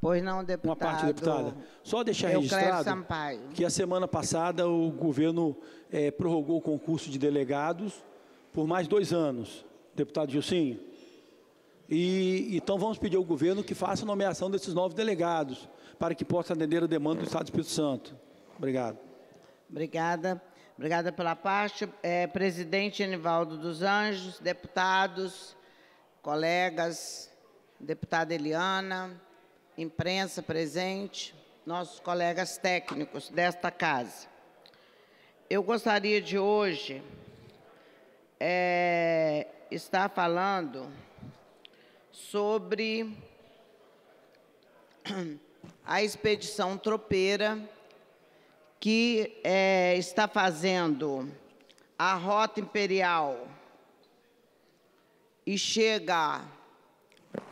Pois não, deputado. Uma parte, deputada. Só deixar registrado que a semana passada o governo é, prorrogou o concurso de delegados por mais dois anos, deputado Gilcinho. E, então vamos pedir ao governo que faça a nomeação desses novos delegados, para que possa atender a demanda do Estado do Espírito Santo. Obrigado. Obrigada. Obrigada pela parte. É, presidente Anivaldo dos Anjos, deputados, colegas, deputada Eliana imprensa presente, nossos colegas técnicos desta casa. Eu gostaria de hoje é, estar falando sobre a expedição tropeira que é, está fazendo a rota imperial e chega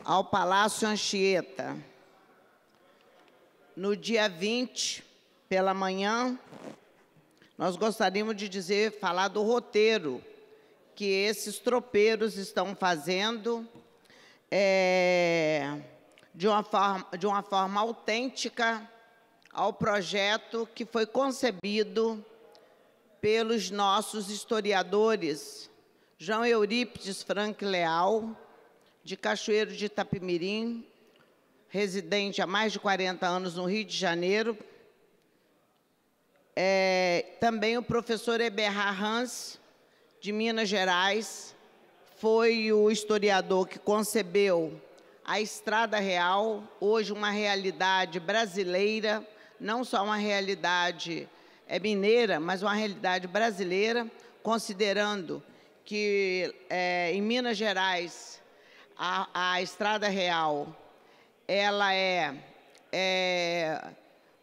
ao Palácio Anchieta no dia 20, pela manhã, nós gostaríamos de dizer, falar do roteiro que esses tropeiros estão fazendo é, de, uma forma, de uma forma autêntica ao projeto que foi concebido pelos nossos historiadores João Eurípides Frank Leal, de Cachoeiro de Itapimirim, residente há mais de 40 anos no Rio de Janeiro. É, também o professor Eberhard Hans, de Minas Gerais, foi o historiador que concebeu a Estrada Real, hoje uma realidade brasileira, não só uma realidade é, mineira, mas uma realidade brasileira, considerando que é, em Minas Gerais a, a Estrada Real ela é, é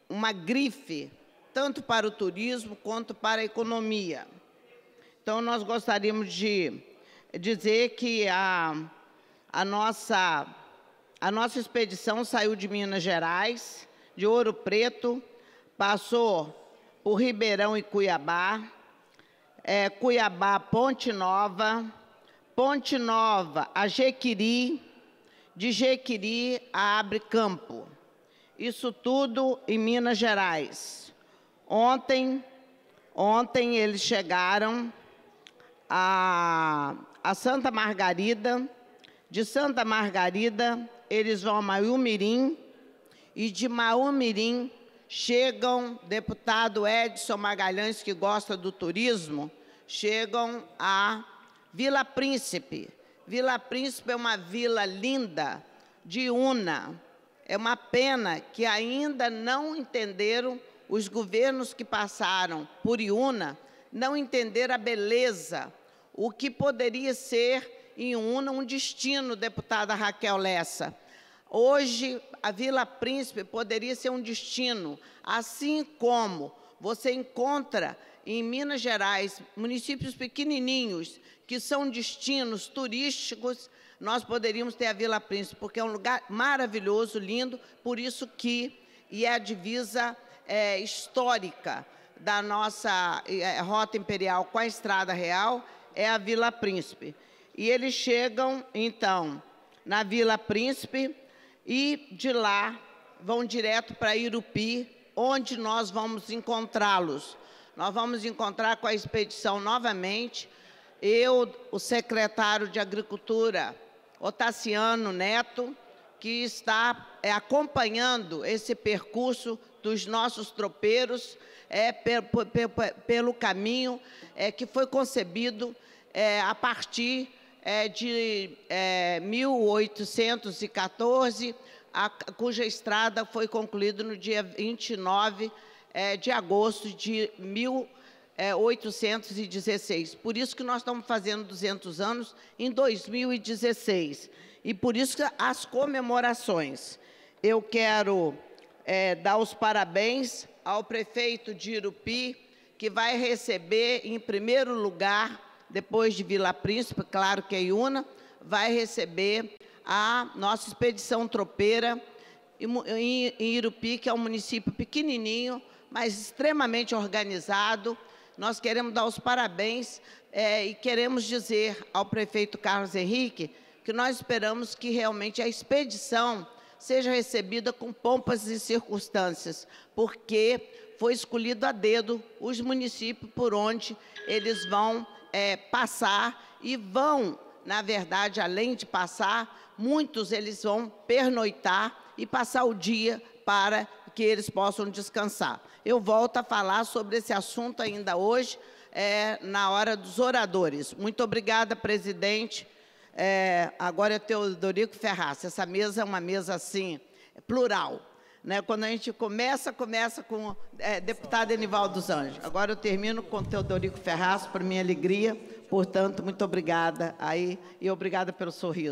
uma grife tanto para o turismo quanto para a economia. Então, nós gostaríamos de dizer que a, a, nossa, a nossa expedição saiu de Minas Gerais, de Ouro Preto, passou por Ribeirão e Cuiabá, é, Cuiabá, Ponte Nova, Ponte Nova Ajequiri, Jequiri, de Jequiri a Abre Campo. Isso tudo em Minas Gerais. Ontem, ontem eles chegaram a, a Santa Margarida. De Santa Margarida, eles vão a Maiumirim. E de Maumirim chegam, deputado Edson Magalhães, que gosta do turismo, chegam a Vila Príncipe Vila Príncipe é uma vila linda, de Una. É uma pena que ainda não entenderam, os governos que passaram por Iuna, não entenderam a beleza, o que poderia ser em Iuna um destino, deputada Raquel Lessa. Hoje, a Vila Príncipe poderia ser um destino, assim como você encontra em Minas Gerais, municípios pequenininhos, que são destinos turísticos, nós poderíamos ter a Vila Príncipe, porque é um lugar maravilhoso, lindo, por isso que e é a divisa é, histórica da nossa é, rota imperial com a Estrada Real, é a Vila Príncipe. E eles chegam, então, na Vila Príncipe e de lá vão direto para Irupi, onde nós vamos encontrá-los nós vamos encontrar com a expedição novamente. Eu, o secretário de Agricultura, Otaciano Neto, que está é, acompanhando esse percurso dos nossos tropeiros é, pelo caminho é, que foi concebido é, a partir é, de é, 1814, a, cuja estrada foi concluída no dia 29 é, de agosto de 1816. É, por isso que nós estamos fazendo 200 anos em 2016. E por isso as comemorações. Eu quero é, dar os parabéns ao prefeito de Irupi, que vai receber, em primeiro lugar, depois de Vila Príncipe, claro que é Iuna, vai receber a nossa expedição tropeira em, em Irupi, que é um município pequenininho, mas extremamente organizado. Nós queremos dar os parabéns é, e queremos dizer ao prefeito Carlos Henrique que nós esperamos que realmente a expedição seja recebida com pompas e circunstâncias, porque foi escolhido a dedo os municípios por onde eles vão é, passar e vão, na verdade, além de passar, muitos eles vão pernoitar e passar o dia para que eles possam descansar. Eu volto a falar sobre esse assunto ainda hoje, é, na hora dos oradores. Muito obrigada, presidente. É, agora é Teodorico Ferraz. Essa mesa é uma mesa assim, plural. Né? Quando a gente começa, começa com é, deputado Enival dos Anjos. Agora eu termino com Teodorico Ferraz, por minha alegria. Portanto, muito obrigada aí e obrigada pelo sorriso.